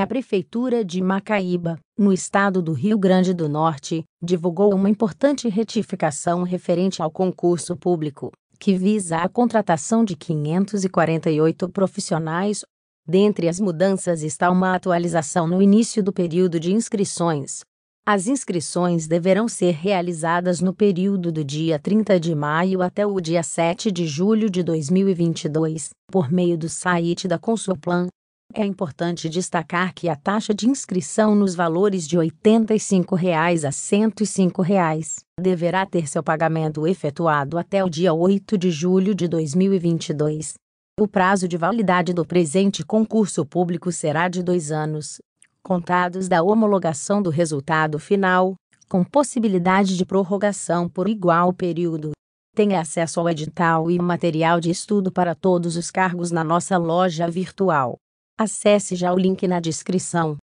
A Prefeitura de Macaíba, no estado do Rio Grande do Norte, divulgou uma importante retificação referente ao concurso público, que visa a contratação de 548 profissionais. Dentre as mudanças está uma atualização no início do período de inscrições. As inscrições deverão ser realizadas no período do dia 30 de maio até o dia 7 de julho de 2022, por meio do site da Consulplan é importante destacar que a taxa de inscrição nos valores de R$ 85,00 a R$ reais deverá ter seu pagamento efetuado até o dia 8 de julho de 2022. O prazo de validade do presente concurso público será de dois anos, contados da homologação do resultado final, com possibilidade de prorrogação por igual período. Tenha acesso ao edital e material de estudo para todos os cargos na nossa loja virtual Acesse já o link na descrição.